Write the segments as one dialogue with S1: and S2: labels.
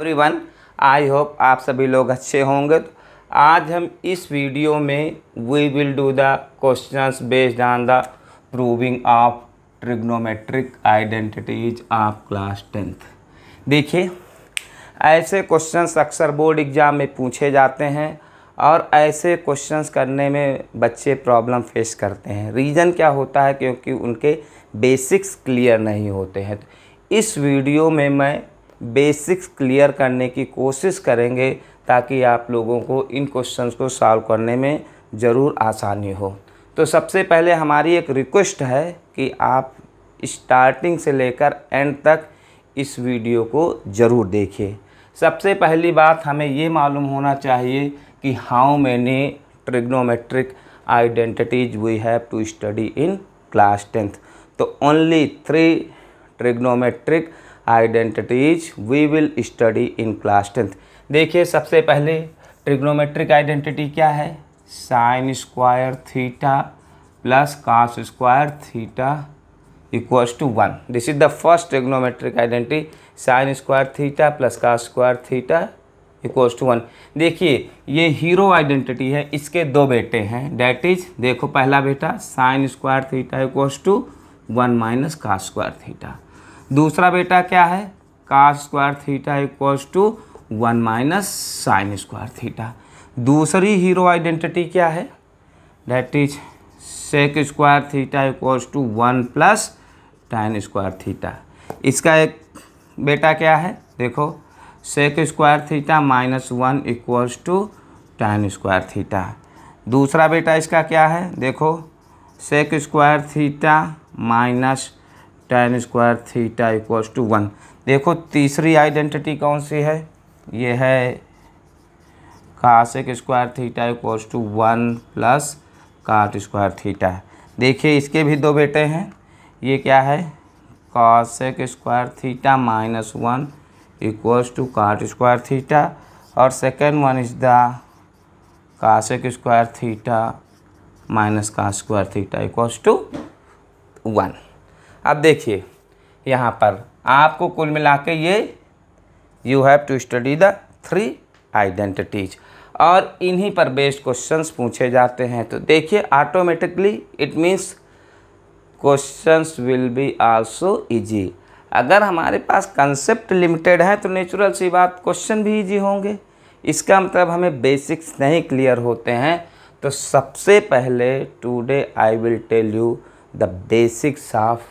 S1: everyone I hope आप सभी लोग अच्छे होंगे तो आज हम इस वीडियो में we will do the questions based on the proving of trigonometric identities of class tenth देखिए ऐसे क्वेश्चंस अक्सर बोर्ड एग्ज़ाम में पूछे जाते हैं और ऐसे क्वेश्चंस करने में बच्चे प्रॉब्लम फेस करते हैं रीज़न क्या होता है क्योंकि उनके बेसिक्स क्लियर नहीं होते हैं तो इस वीडियो में मैं बेसिक्स क्लियर करने की कोशिश करेंगे ताकि आप लोगों को इन क्वेश्चंस को सॉल्व करने में ज़रूर आसानी हो तो सबसे पहले हमारी एक रिक्वेस्ट है कि आप स्टार्टिंग से लेकर एंड तक इस वीडियो को ज़रूर देखिए सबसे पहली बात हमें ये मालूम होना चाहिए कि how many trigonometric identities we have to study in class tenth तो only three trigonometric identities we will study in class tenth देखिए सबसे पहले ट्रिग्नोमेट्रिक आइडेंटिटी क्या है sine square theta plus cos square theta equals to one this is the first trigonometric identity sine square theta plus का square theta equals to one देखिए ये hero identity है इसके दो बेटे हैं डैट इज देखो पहला बेटा sine square theta equals to one minus का स्क्वायर थीटा दूसरा बेटा क्या है cos square theta equals to one minus sine square theta दूसरी हीरो आइडेंटिटी क्या है that is sec square theta equals to one plus tan square theta इसका एक बेटा क्या है देखो sec square theta minus one equals to tan square theta दूसरा बेटा इसका क्या है देखो sec square theta minus tan square theta equals to one देखो तीसरी आइडेंटिटी कौन सी है ये है cosec square theta equals to one plus cot square theta देखिए इसके भी दो बेटे हैं ये क्या है cosec square theta minus one equals to cot square theta और second one is the cosec square theta minus का square theta equals to one अब देखिए यहाँ पर आपको कुल मिला के ये you have to study the three identities और इन्हीं पर बेस्ड क्वेश्चंस पूछे जाते हैं तो देखिए automatically it means questions will be also easy अगर हमारे पास कंसेप्ट लिमिटेड है तो नेचुरल सी बात क्वेश्चन भी इजी होंगे इसका मतलब हमें बेसिक्स नहीं क्लियर होते हैं तो सबसे पहले today I will tell you the basics of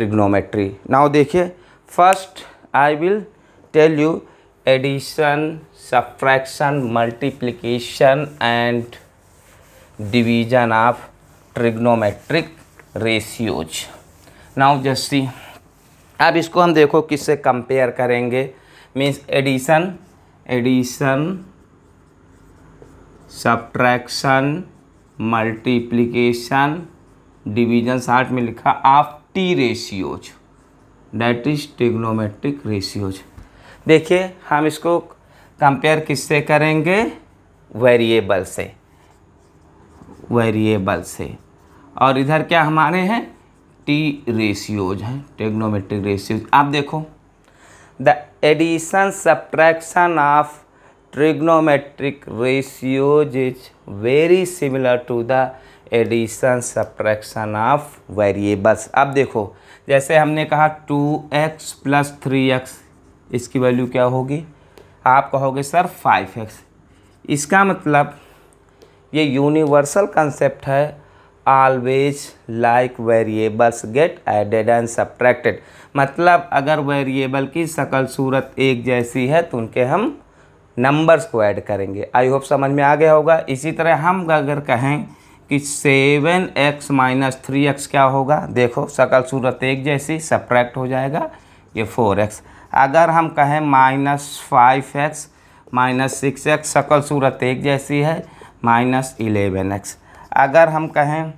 S1: trigonometry now देखिए first i will tell you addition subtraction multiplication and division of trigonometric ratios now just see अब इसको हम देखो किससे कंपेयर करेंगे means addition addition subtraction multiplication division साठ में लिखा of T ratios that is trigonometric ratios देखिए हम इसको कंपेयर किससे करेंगे वेरिएबल से वेरिएबल से और इधर क्या हमारे हैं टी रेशियोज हैं टेग्नोमेट्रिक रेशियोज आप देखो the addition subtraction of trigonometric ratios is very similar to the addition subtraction of variables अब देखो जैसे हमने कहा two x plus three x इसकी वैल्यू क्या होगी आप कहोगे सर फाइव एक्स इसका मतलब ये यूनिवर्सल कंसेप्ट है always like variables get added and subtracted मतलब अगर वेरिएबल की शक्ल सूरत एक जैसी है तो उनके हम नंबर्स को ऐड करेंगे आई होप समझ में आ गया होगा इसी तरह हम अगर कहें कि seven x minus three x क्या होगा देखो सकल सूरत एक जैसी सप्रैक्ट हो जाएगा ये फोर एक्स अगर हम कहें minus five x minus six x सकल सूरत एक जैसी है माइनस इलेवन एक्स अगर हम कहें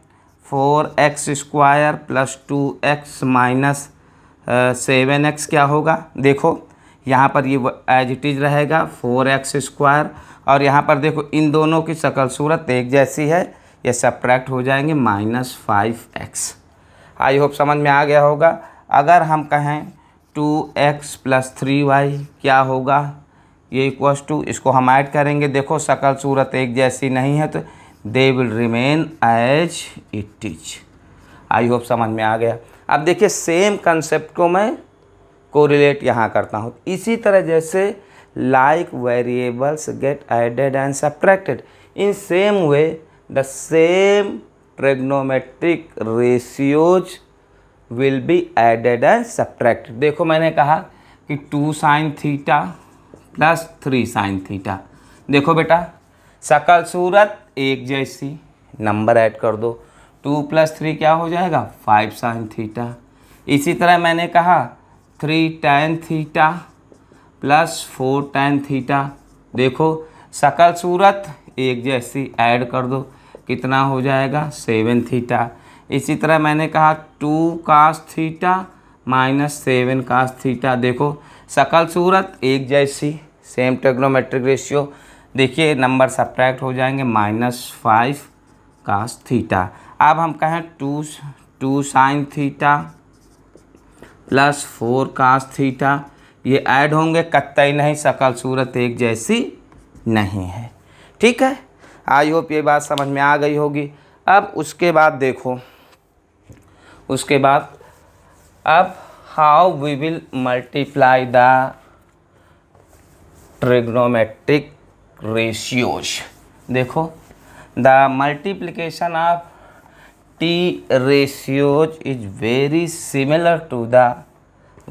S1: four x square plus two x minus seven x क्या होगा देखो यहाँ पर ये एज इट इज रहेगा फोर एक्स स्क्वायर और यहाँ पर देखो इन दोनों की सकल सूरत एक जैसी है ये सप्रैक्ट हो जाएंगे minus five x I hope समझ में आ गया होगा अगर हम कहें two x plus three y क्या होगा ये इक्वस टू इसको हम ऐड करेंगे देखो सकल सूरत एक जैसी नहीं है तो they will remain as it is I hope समझ में आ गया अब देखिए सेम कंसेप्ट को मैं कोरिलेट यहाँ करता हूँ इसी तरह जैसे like variables get added and subtracted in same way the same trigonometric ratios will be added and subtract देखो मैंने कहा कि two sine theta plus three sine theta देखो बेटा सकल सूरत एक जैसी नंबर ऐड कर दो टू प्लस थ्री क्या हो जाएगा फाइव साइन थीटा इसी तरह मैंने कहा three tan theta plus four tan theta देखो सकल सूरत एक जैसी ऐड कर दो कितना हो जाएगा सेवन थीटा इसी तरह मैंने कहा two cos theta minus seven cos theta देखो सकल सूरत एक जैसी सेम टेग्नोमेट्रिक रेशियो देखिए नंबर सब्ट्रैक्ट हो जाएंगे माइनस फाइव कास थीटा अब हम कहें two two sine theta plus four cos theta ये ऐड होंगे कत्ता ही नहीं सकल सूरत एक जैसी नहीं है ठीक है आई होप ये बात समझ में आ गई होगी अब उसके बाद देखो उसके बाद अब how we will multiply the trigonometric ratios देखो the multiplication of T ratios is very similar to the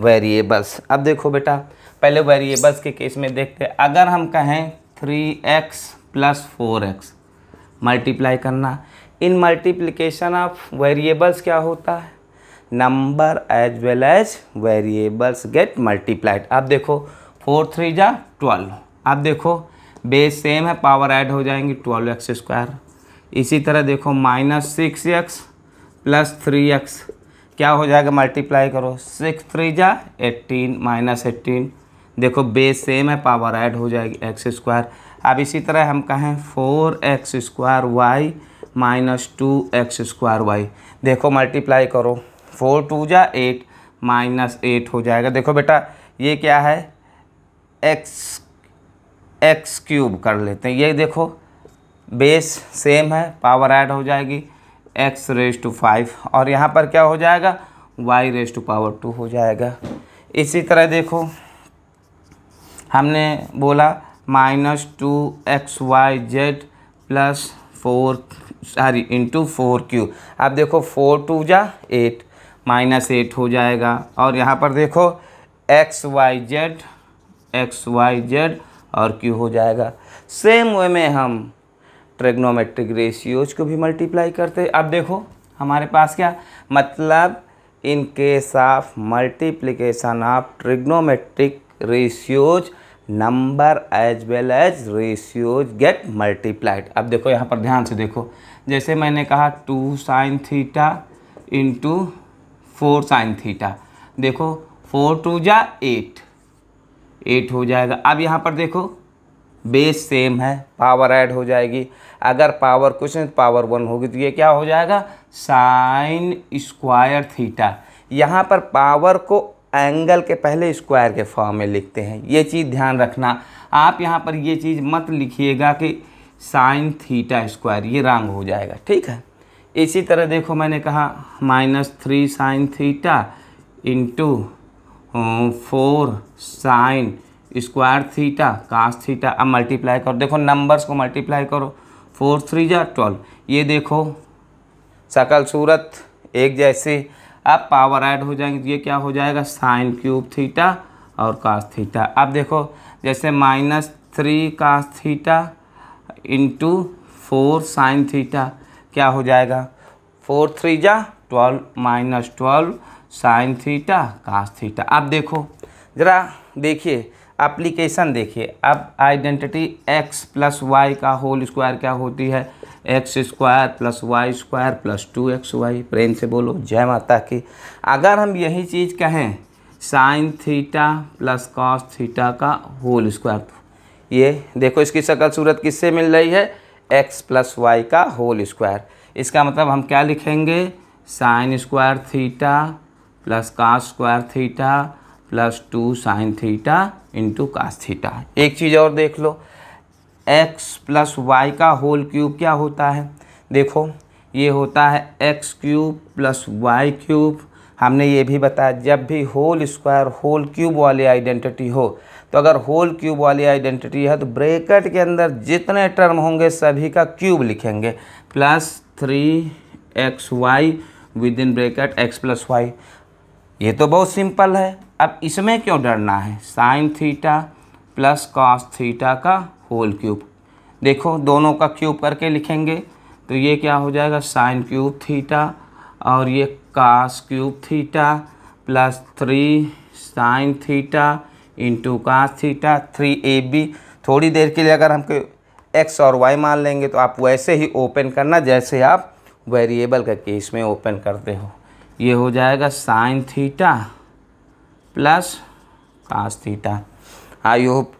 S1: variables अब देखो बेटा पहले वेरिएबल्स के केस में देखते हैं अगर हम कहें three x plus four x multiply करना इन मल्टीप्लिकेशन ऑफ वेरिएबल्स क्या होता है number as well as variables get multiplied आप देखो फोर थ्री जा ट्वेल्व आप देखो बेस सेम है पावर ऐड हो जाएंगी ट्वेल्व एक्स स्क्वायर इसी तरह देखो minus six x plus three x क्या हो जाएगा मल्टीप्लाई करो सिक्स थ्री जा एट्टीन माइनस एट्टीन देखो बेस सेम है पावर ऐड हो जाएगी एक्स स्क्वायर अब इसी तरह हम कहें four x square y minus two x square y देखो मल्टीप्लाई करो फोर टू जा एट माइनस एट हो जाएगा देखो बेटा ये क्या है एक्स एक्स क्यूब कर लेते हैं ये देखो बेस सेम है पावर ऐड हो जाएगी एक्स रेज टू फाइव और यहाँ पर क्या हो जाएगा y raise to power two हो जाएगा इसी तरह देखो हमने बोला minus two x y z plus four sorry into four q अब देखो फोर टू जा एट माइनस एट हो जाएगा और यहाँ पर देखो x y z x y z और क्यू हो जाएगा सेम वे में हम ट्रेग्नोमेट्रिक रेशियोज को भी मल्टीप्लाई करते अब देखो हमारे पास क्या मतलब in case of multiplication of trigonometric ratios number as well as ratios get multiplied अब देखो यहाँ पर ध्यान से देखो जैसे मैंने कहा two sine theta into four sine theta देखो फोर टू जा एट एट हो जाएगा अब यहाँ पर देखो बेस सेम है पावर ऐड हो जाएगी अगर पावर कुछ नहीं पावर वन होगी तो ये क्या हो जाएगा साइन स्क्वायर थीटा यहाँ पर पावर को एंगल के पहले स्क्वायर के फॉर्म में लिखते हैं ये चीज़ ध्यान रखना आप यहाँ पर ये चीज़ मत लिखिएगा कि साइन थीटा स्क्वायर ये रंग हो जाएगा ठीक है इसी तरह देखो मैंने कहा minus three sine theta into four sine square theta cos theta अब मल्टीप्लाई करो देखो नंबर्स को मल्टीप्लाई करो फोर थ्री जा ट्वेल्व ये देखो शकल सूरत एक जैसे अब पावर ऐड हो जाएंगे तो ये क्या हो जाएगा साइन क्यूब थीटा और कास थीटा अब देखो जैसे minus three cos theta into four sine theta क्या हो जाएगा फोर थ्री जा twelve minus twelve sine theta cos theta अब देखो ज़रा देखिए अप्लीकेशन देखिए अब आइडेंटिटी एक्स प्लस वाई का होल स्क्वायर क्या होती है x square plus y square plus two x y प्रेम से बोलो जय माता की अगर हम यही चीज़ कहें sine theta plus cos theta का होल तो स्क्वायर ये देखो इसकी शक्ल सूरत किससे मिल रही है एक्स प्लस वाई का होल स्क्वायर इसका मतलब हम क्या लिखेंगे sine square theta plus cos square theta plus two sine theta into cos theta एक चीज़ और देख लो एक्स प्लस वाई का होल क्यूब क्या होता है देखो ये होता है x cube plus y cube हमने ये भी बताया जब भी होल स्क्वायर होल क्यूब वाली आइडेंटिटी हो तो अगर होल क्यूब वाली आइडेंटिटी है तो ब्रेकेट के अंदर जितने टर्म होंगे सभी का क्यूब लिखेंगे plus three x y with in bracket x plus y ये तो बहुत सिंपल है अब इसमें क्यों डरना है sine theta plus cos theta का होल क्यूब देखो दोनों का क्यूब करके लिखेंगे तो ये क्या हो जाएगा साइन क्यूब थीटा और ये cos cube theta plus three sine theta into cos theta three a b थोड़ी देर के लिए अगर हम एक्स और वाई मान लेंगे तो आप वैसे ही ओपन करना जैसे आप वेरिएबल का केस में ओपन करते हो ये हो जाएगा sine theta plus cos theta I hope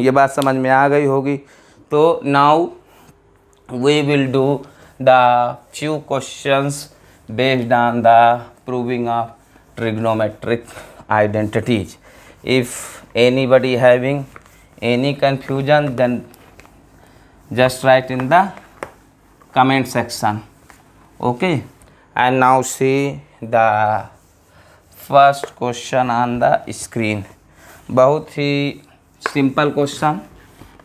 S1: ये बात समझ में आ गई होगी तो now we will do the few question based on the proving of trigonometric identities if anybody having any confusion then just write in the comment section okay and now see the first question on the screen बहुत ही simple question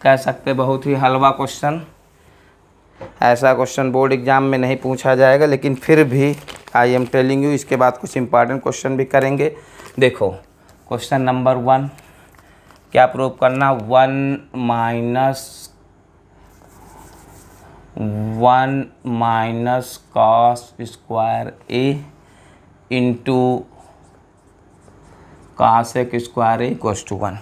S1: कह सकते बहुत ही हलवा question ऐसा question board exam में नहीं पूछा जाएगा लेकिन फिर भी आई एम टेलिंग यू इसके बाद कुछ इंपॉर्टेंट क्वेश्चन भी करेंगे देखो क्वेश्चन नंबर वन क्या प्रूव करना one minus one minus cos square A into cos एक स्क्वायर ए टू वन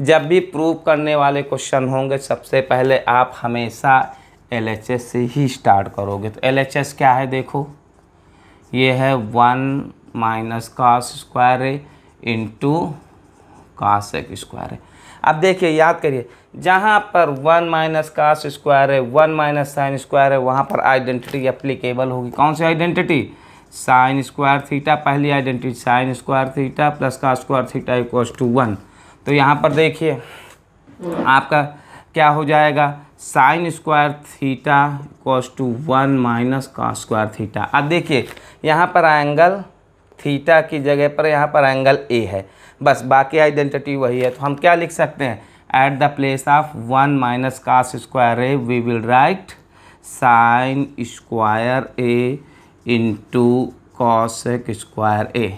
S1: जब भी प्रूव करने वाले क्वेश्चन होंगे सबसे पहले आप हमेशा एल से ही स्टार्ट करोगे तो एल क्या है देखो ये है one minus cos square into cos एक स्क्वायर है अब देखिए याद करिए जहाँ पर वन माइनस कास स्क्वायर है वन माइनस साइन स्क्वायर है वहाँ पर आइडेंटिटी अप्लीकेबल होगी कौन सी आइडेंटिटी साइन स्क्वायर थीटा पहली identity sine square theta plus का square theta equal to one तो यहाँ पर देखिए आपका क्या हो जाएगा sine square theta cos to one minus cos square theta अब देखिए यहाँ पर एंगल थीटा की जगह पर यहाँ पर एंगल ए है बस बाकी आइडेंटिटी वही है तो हम क्या लिख सकते हैं at the place of one minus cos square A we will write sine square A into cos square A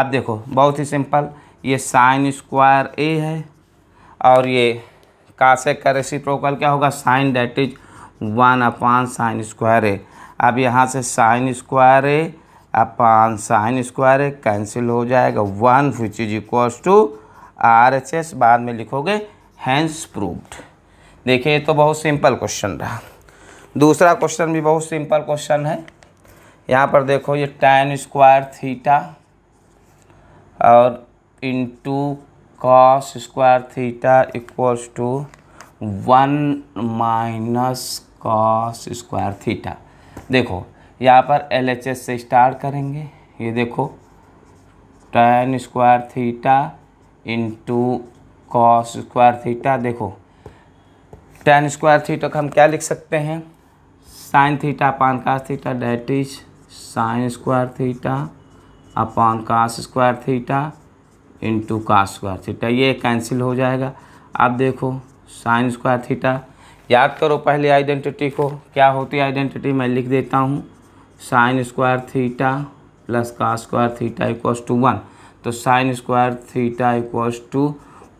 S1: आप देखो बहुत ही सिंपल ये साइन स्क्वायर ए है और ये काशे का रेसिप्रोकल क्या होगा sine that is one upon sine square A अब यहाँ से sine square A upon sine square A cancel हो जाएगा one which is equals to R H S बाद में लिखोगे हैंस प्रूव्ड देखिए तो बहुत सिंपल क्वेश्चन रहा दूसरा क्वेश्चन भी बहुत सिंपल क्वेश्चन है यहाँ पर देखो ये टेन स्क्वायर थीटा और into cos square theta equals to one minus cos square theta देखो यहाँ पर एल एच एस से स्टार्ट करेंगे ये देखो tan square theta into cos square theta देखो टेन स्क्वायर थीटा का हम क्या लिख सकते हैं sine theta upon cos theta that is sine square theta upon cos square theta into cos square theta ये कैंसिल हो जाएगा आप देखो साइन स्क्वायर थीटा याद करो पहले आइडेंटिटी को क्या होती है आइडेंटिटी मैं लिख देता हूँ साइन स्क्वायर थीटा प्लस का square theta equals to one तो sine square theta equals to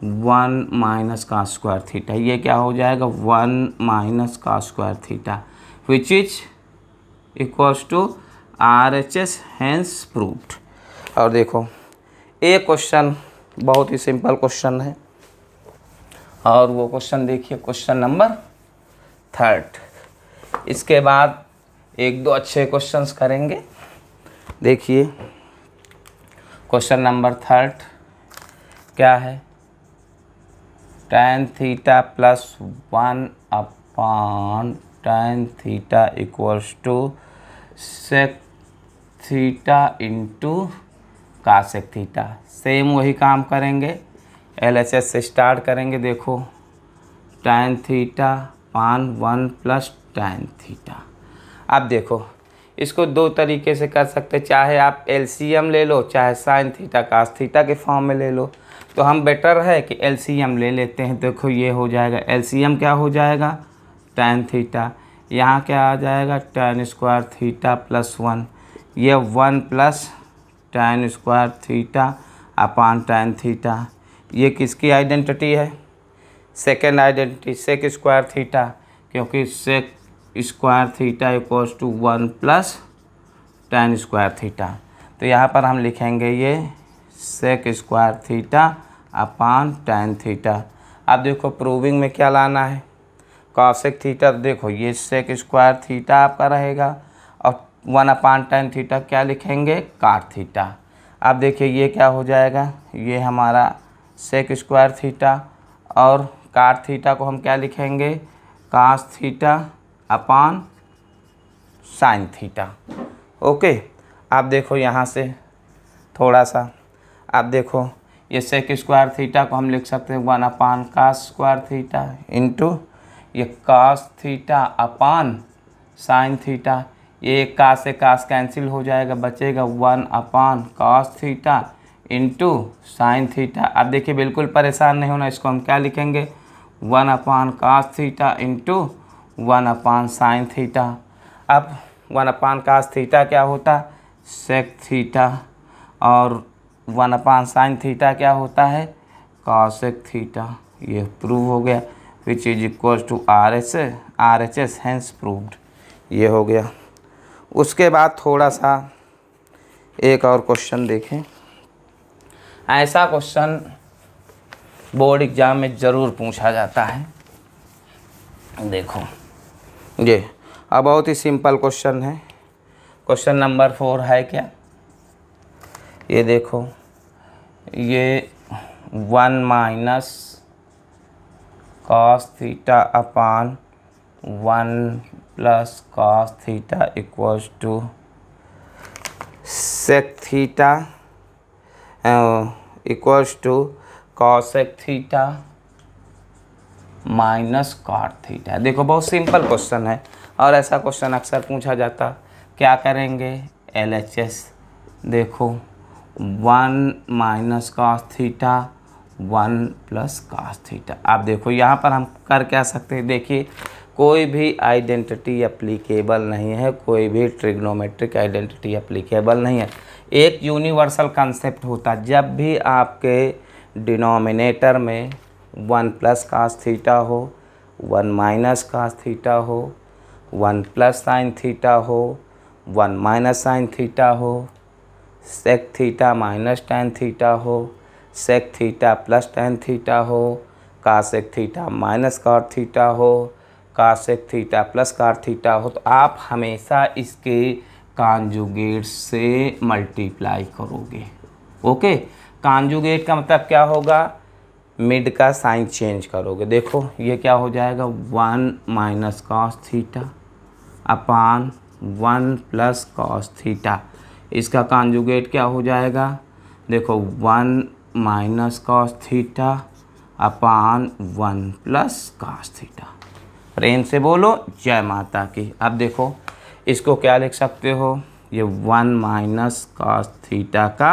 S1: one minus का स्क्वायर थीटा ये क्या हो जाएगा वन माइनस का square theta which is equals to R H S hence proof और देखो ये क्वेश्चन बहुत ही सिंपल क्वेश्चन है और वो क्वेश्चन देखिए क्वेश्चन नंबर थर्ड इसके बाद एक दो अच्छे क्वेश्चंस करेंगे देखिए क्वेश्चन नंबर थर्ड क्या है tan theta plus one upon tan theta equals to sec theta into cosec theta same वही काम करेंगे एल एच एस से स्टार्ट करेंगे देखो tan theta upon one plus tan theta अब देखो इसको दो तरीके से कर सकते चाहे आप एम ले लो चाहे साइन थीटा कास थीटा के फॉर्म में ले लो तो हम बेटर है कि एलसीएम ले लेते हैं देखो ये हो जाएगा एम क्या हो जाएगा टैन थीटा यहाँ क्या आ जाएगा tan square theta plus one ये one plus tan square theta upon tan theta ये किसकी आइडेंटिटी है second identity sec square theta क्योंकि sec square theta equals to one plus tan square theta तो यहाँ पर हम लिखेंगे ये sec square theta upon tan theta अब देखो प्रूविंग में क्या लाना है कॉसेक थीटा देखो ये सेक स्क्वायर थीटा आपका रहेगा वन अपान टेन थीटा क्या लिखेंगे कार थीटा अब देखिए ये क्या हो जाएगा ये हमारा सेक स्क्वायर थीटा और कार थीटा को हम क्या लिखेंगे cos theta upon sine theta okay आप देखो यहाँ से थोड़ा सा आप देखो ये सेक स्क्वायर थीटा को हम लिख सकते हैं one upon cos square theta into ये cos theta upon sine theta ये का से कास कैंसिल हो जाएगा बचेगा one upon cos theta into sine theta अब देखिए बिल्कुल परेशान नहीं होना इसको हम क्या लिखेंगे one upon cos theta into one upon sine theta अब वन अपान कास थीटा क्या होता सेक थीटा और वन अपान साइन थीटा क्या होता है कॉसेक थीटा ये प्रूव हो गया which is equals to R H R H S hence proved ये हो गया उसके बाद थोड़ा सा एक और क्वेश्चन देखें ऐसा क्वेश्चन बोर्ड एग्ज़ाम में ज़रूर पूछा जाता है देखो ये अब बहुत ही सिंपल क्वेश्चन है क्वेश्चन नंबर फोर है क्या ये देखो ये one minus cos theta upon one plus cos theta equals to sec theta equals to cosec theta minus cot theta देखो बहुत सिंपल क्वेश्चन है और ऐसा क्वेश्चन अक्सर पूछा जाता क्या करेंगे एल एच एस देखो one minus cos theta one plus cos theta आप देखो यहाँ पर हम कर क्या सकते हैं देखिए कोई भी आइडेंटिटी अप्लीकेबल नहीं है कोई भी ट्रिग्नोमेट्रिक आइडेंटिटी अप्लीकेबल नहीं है एक यूनिवर्सल कंसेप्ट होता है जब भी आपके डिनोमिनेटर में वन प्लस कास थीटा हो वन माइनस कास थीटा हो वन प्लस साइन थीटा हो वन माइनस साइन थीटा हो sec theta minus tan theta हो sec theta plus tan theta हो cosec theta minus cot theta हो cosec theta plus cot theta हो तो आप हमेशा इसके कांजुगेट से मल्टीप्लाई करोगे ओके कांजुगेट का मतलब क्या होगा मिड का साइन चेंज करोगे देखो ये क्या हो जाएगा one minus cos theta upon one plus cos theta इसका कांजुगेट क्या हो जाएगा देखो one minus cos theta upon one plus cos theta प्रेम से बोलो जय माता की अब देखो इसको क्या लिख सकते हो ये वन माइनस कॉस थीटा का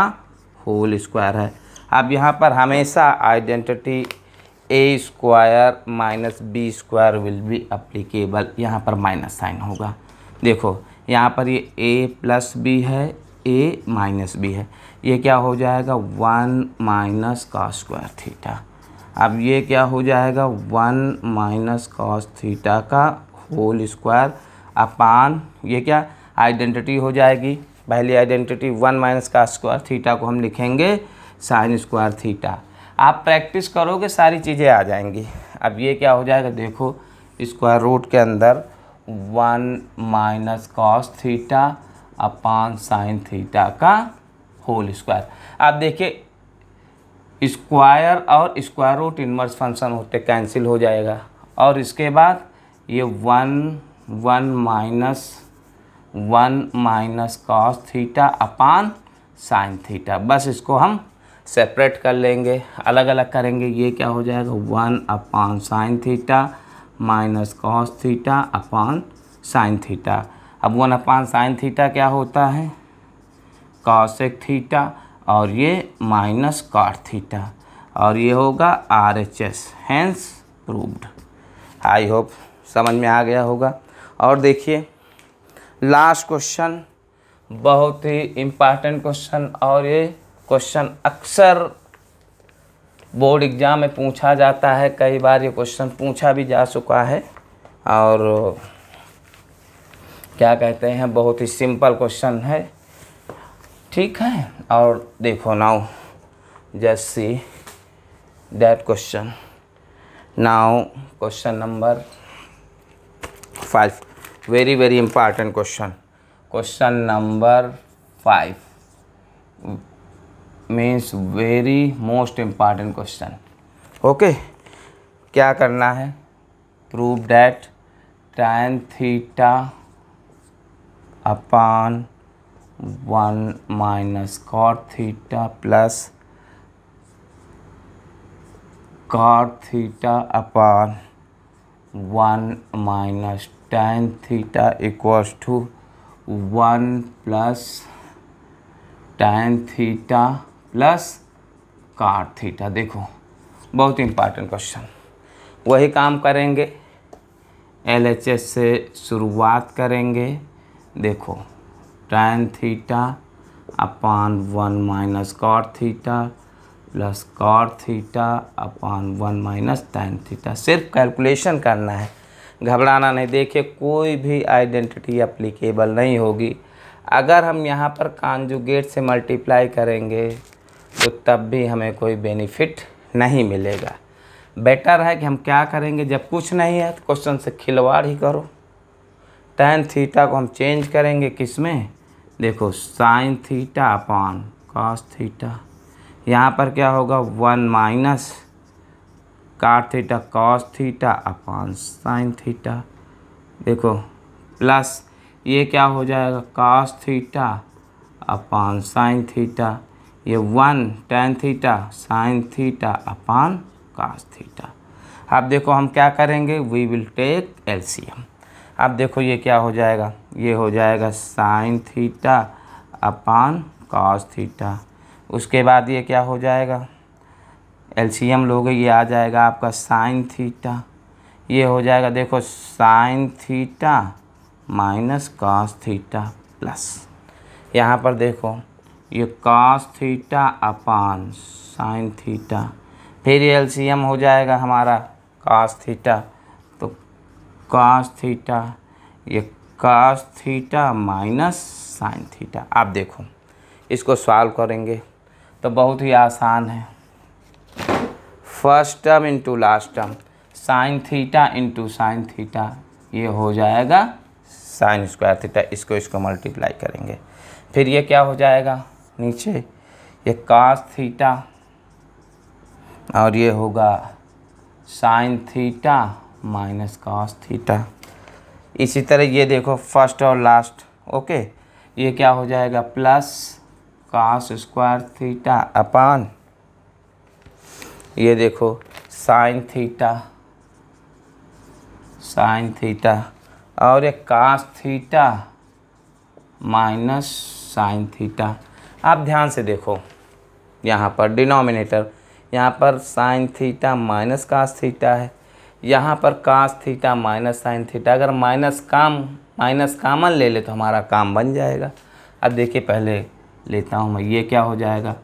S1: होल स्क्वायर है अब यहाँ पर हमेशा identity a square minus b square will be applicable यहाँ पर माइनस साइन होगा देखो यहाँ पर ये ए प्लस बी है ए माइनस बी है ये क्या हो जाएगा वन माइनस का स्क्वायर थीटा अब ये क्या हो जाएगा वन माइनस कॉस थीटा का होल स्क्वायर अपान ये क्या आइडेंटिटी हो जाएगी पहली आइडेंटिटी वन माइनस का स्क्वायर थीटा को हम लिखेंगे साइन स्क्वायर थीटा आप प्रैक्टिस करोगे सारी चीज़ें आ जाएंगी अब ये क्या हो जाएगा देखो स्क्वायर रूट के अंदर one minus cos theta upon sine theta का होल स्क्वायर आप देखिए स्क्वायर और स्क्वायर रूट इनवर्स फंक्शन होते कैंसिल हो जाएगा और इसके बाद ये one one minus one minus cos theta upon sine theta बस इसको हम सेपरेट कर लेंगे अलग अलग करेंगे ये क्या हो जाएगा one upon sine theta minus cos theta upon sine theta अब वन अपान साइन थीटा क्या होता है कॉसेक थीटा और ये माइनस कॉट थीटा और ये होगा R H S hence proved I hope समझ में आ गया होगा और देखिए लास्ट क्वेश्चन बहुत ही इम्पॉर्टेंट क्वेश्चन और ये क्वेश्चन अक्सर बोर्ड एग्ज़ाम में पूछा जाता है कई बार ये क्वेश्चन पूछा भी जा चुका है और क्या कहते हैं बहुत ही सिंपल क्वेश्चन है ठीक है और देखो now just see question now question number five very very important question question number five means very most important question okay क्या करना है prove that tan theta upon one minus cot theta plus cot theta upon one minus tan theta equals to one plus tan theta plus cot theta देखो बहुत important question वही काम करेंगे L से शुरुआत करेंगे देखो tan theta upon one minus cot theta plus cot theta upon one minus tan theta सिर्फ कैलकुलेशन करना है घबराना नहीं देखिए कोई भी आइडेंटिटी अप्लीकेबल नहीं होगी अगर हम यहाँ पर कांजुगेट से मल्टीप्लाई करेंगे तो तब भी हमें कोई बेनिफिट नहीं मिलेगा बेटर है कि हम क्या करेंगे जब कुछ नहीं है तो क्वेश्चन से खिलवाड़ ही करो टेन थीटा को हम चेंज करेंगे किस में देखो sine theta upon cos theta यहाँ पर क्या होगा one minus cot theta cos theta upon sine theta देखो प्लस ये क्या हो जाएगा cos theta upon sine theta ये one tan theta sine theta upon cos theta अब देखो हम क्या करेंगे वी विल टेक एलसीएम अब देखो ये क्या हो जाएगा ये हो जाएगा sine theta upon cos theta उसके बाद ये क्या हो जाएगा एलसीएम लोगे ये आ जाएगा आपका साइन थीटा ये हो जाएगा देखो sine theta minus cos theta plus यहाँ पर देखो ये cos theta upon sine theta फिर ये एलसीएम हो जाएगा हमारा कॉस थीटा कास थीटा ये cos theta minus sine theta आप देखो इसको सॉल्व करेंगे तो बहुत ही आसान है first term into last term sine theta into sine theta ये हो जाएगा साइन स्क्वायर थीटा इसको इसको मल्टीप्लाई करेंगे फिर ये क्या हो जाएगा नीचे ये कास थीटा और ये होगा sine theta minus cos theta इसी तरह ये देखो फर्स्ट और लास्ट ओके ये क्या हो जाएगा plus cos square theta upon ये देखो साइन थीटा साइन थीटा और एक cos theta minus sine theta आप ध्यान से देखो यहाँ पर डिनोमिनेटर यहाँ पर sine theta minus cos theta है यहाँ पर cos theta minus sine theta अगर माइनस काम माइनस कामन ले ले तो हमारा काम बन जाएगा अब देखिए पहले लेता हूँ मैं ये क्या हो जाएगा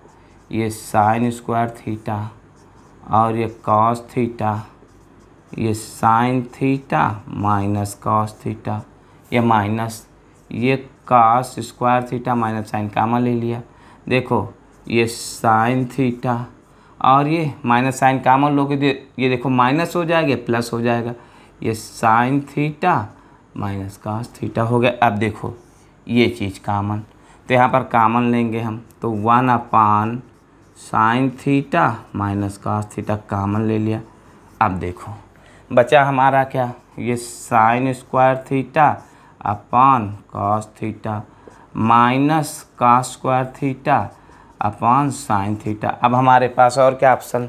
S1: ये साइन स्क्वायर थीटा और ये कॉस थीटा ये sine theta minus cos theta ये माइनस ये cos square theta minus sine common ले लिया देखो ये साइन थीटा और ये माइनस साइन कामन लोगे ये देखो माइनस हो जाएगा प्लस हो जाएगा ये sine theta minus cos theta हो गया अब देखो ये चीज़ कामन तो यहाँ पर कामन लेंगे हम तो one upon sine theta minus cos theta common ले लिया अब देखो बचा हमारा क्या ये sine square theta upon cos theta minus cos square theta upon sine theta अब हमारे पास और क्या ऑप्शन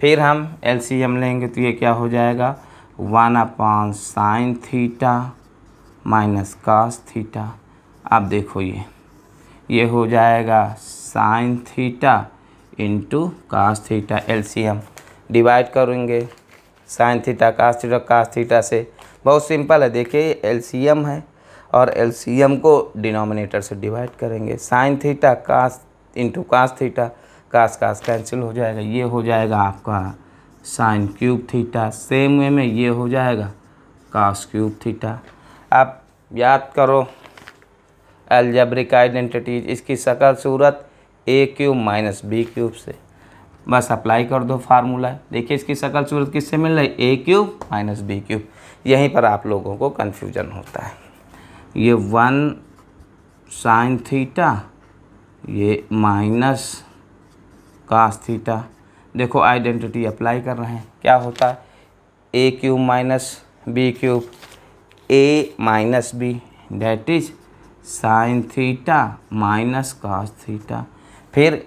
S1: फिर हम एल लेंगे तो ये क्या हो जाएगा one upon sine theta minus cos theta अब देखो ये ये हो जाएगा sine theta into cos theta एल डिवाइड करेंगे sine theta cos theta cos theta से बहुत सिंपल है देखिए एल है और एल को डिनोमिनेटर से डिवाइड करेंगे sine theta cos into cos theta cos cos cancel हो जाएगा ये हो जाएगा आपका sine cube theta same way में ये हो जाएगा कास क्यूब थीटा आप याद करो एल्जब्रिक आइडेंटिटीज इसकी शकल सूरत A cube minus B cube से बस अप्लाई कर दो फार्मूला देखिए इसकी शकल सूरत किससे मिल रही है A cube minus B cube यहीं पर आप लोगों को कन्फ्यूजन होता है ये वन साइन थीटा ये माइनस कास थीटा देखो आइडेंटिटी अप्लाई कर रहे हैं क्या होता है A cube minus B cube A minus B that is sine theta minus cos theta फिर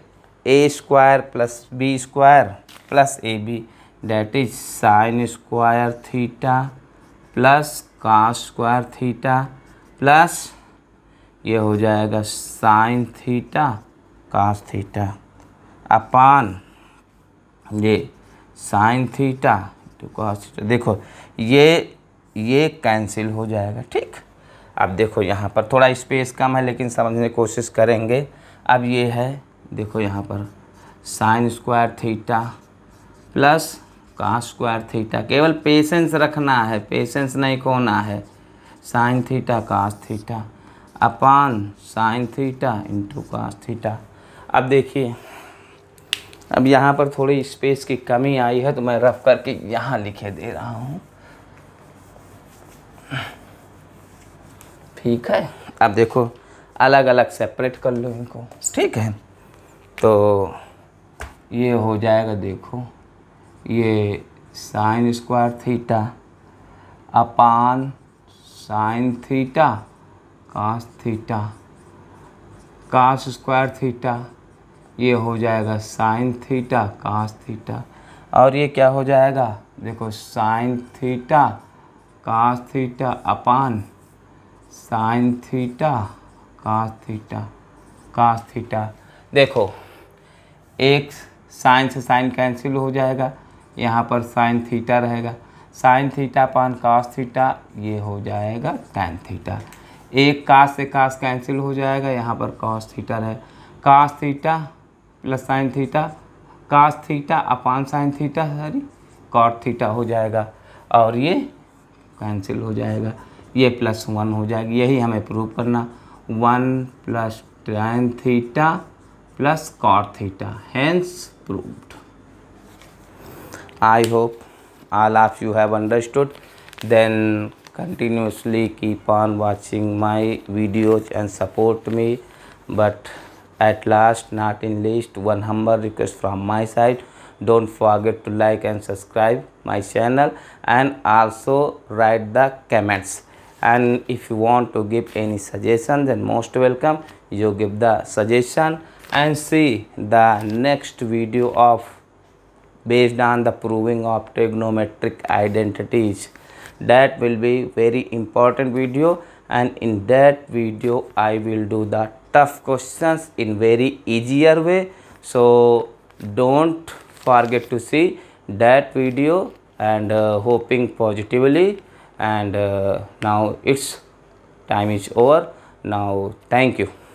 S1: A square plus B square plus A B that is sine square theta plus cos square theta plus ये हो जाएगा sine theta cos theta upon ये sine theta two cos theta देखो ये ये cancel हो जाएगा ठीक अब देखो यहाँ पर थोड़ा स्पेस कम है लेकिन समझने की कोशिश करेंगे अब ये है देखो यहाँ पर साइन स्क्वायर थीटा प्लस का स्क्वायर थीटा केवल पेशेंस रखना है पेशेंस नहीं खोना है sine theta cos theta upon sine theta into cos theta अब देखिए अब यहाँ पर थोड़ी स्पेस की कमी आई है तो मैं रफ करके यहाँ लिखे दे रहा हूँ ठीक है अब देखो अलग अलग सेपरेट कर लो इनको ठीक है तो ये हो जाएगा देखो ये sine square theta upon sine theta cos theta cos square theta ये हो जाएगा साइन थीटा कास थीटा और ये क्या हो जाएगा देखो sine theta cos theta upon sine theta cos theta cos theta देखो एक साइन से साइन कैंसिल हो जाएगा यहाँ पर साइन थीटा रहेगा sine theta upon cos theta ये हो जाएगा टैन थीटा एक कास से कास कैंसिल हो जाएगा यहाँ पर कॉस थीटा रहे cos theta plus sine theta cos theta upon sine theta sorry cot theta हो जाएगा और ये कैंसिल हो जाएगा ये प्लस वन हो जाएगी यही हमें प्रूव करना one plus tan theta plus cot theta hence proved I hope all of you have understood then continuously keep on watching my videos and support me but at last not in least one humble request from my side don't forget to like and subscribe my channel and also write the comments and if you want to give any suggestion then most welcome you give the suggestion and see the next video of based on the proving of trigonometric identities that will be very important video and in that video i will do the tough questions in very easier way so don't forget to see that video and uh, hoping positively and uh, now it's time is over now thank you